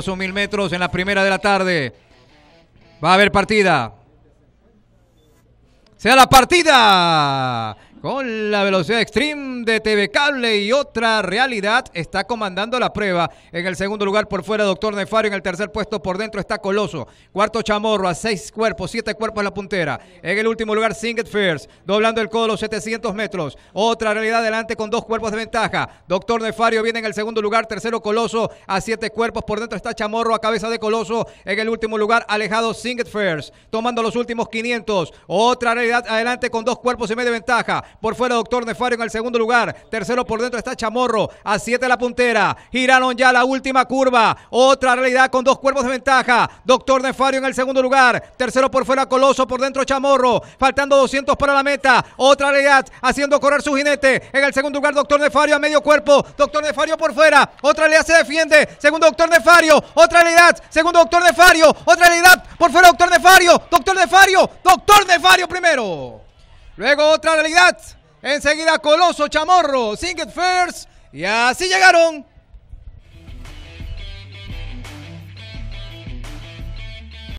son mil metros en la primera de la tarde. Va a haber partida. Sea la partida. Con la velocidad extreme de TV Cable y otra realidad, está comandando la prueba. En el segundo lugar por fuera, Doctor Nefario. En el tercer puesto por dentro está Coloso. Cuarto, Chamorro a seis cuerpos, siete cuerpos en la puntera. En el último lugar, Singet First, doblando el codo los 700 metros. Otra realidad adelante con dos cuerpos de ventaja. Doctor Nefario viene en el segundo lugar. Tercero, Coloso a siete cuerpos. Por dentro está Chamorro a cabeza de Coloso. En el último lugar, alejado Singet First, tomando los últimos 500. Otra realidad adelante con dos cuerpos y medio de ventaja. Por fuera, Doctor Nefario en el segundo lugar. Tercero por dentro está Chamorro. A siete la puntera. Giraron ya la última curva. Otra realidad con dos cuerpos de ventaja. Doctor Nefario en el segundo lugar. Tercero por fuera, Coloso. Por dentro, Chamorro. Faltando 200 para la meta. Otra realidad haciendo correr su jinete. En el segundo lugar, Doctor Nefario a medio cuerpo. Doctor Nefario por fuera. Otra realidad se defiende. Segundo, Doctor Nefario. Otra realidad. Segundo, Doctor Nefario. Otra realidad. Por fuera, Doctor Nefario. Doctor Nefario. Doctor Nefario primero. Luego otra realidad. Enseguida Coloso, Chamorro, It First. Y así llegaron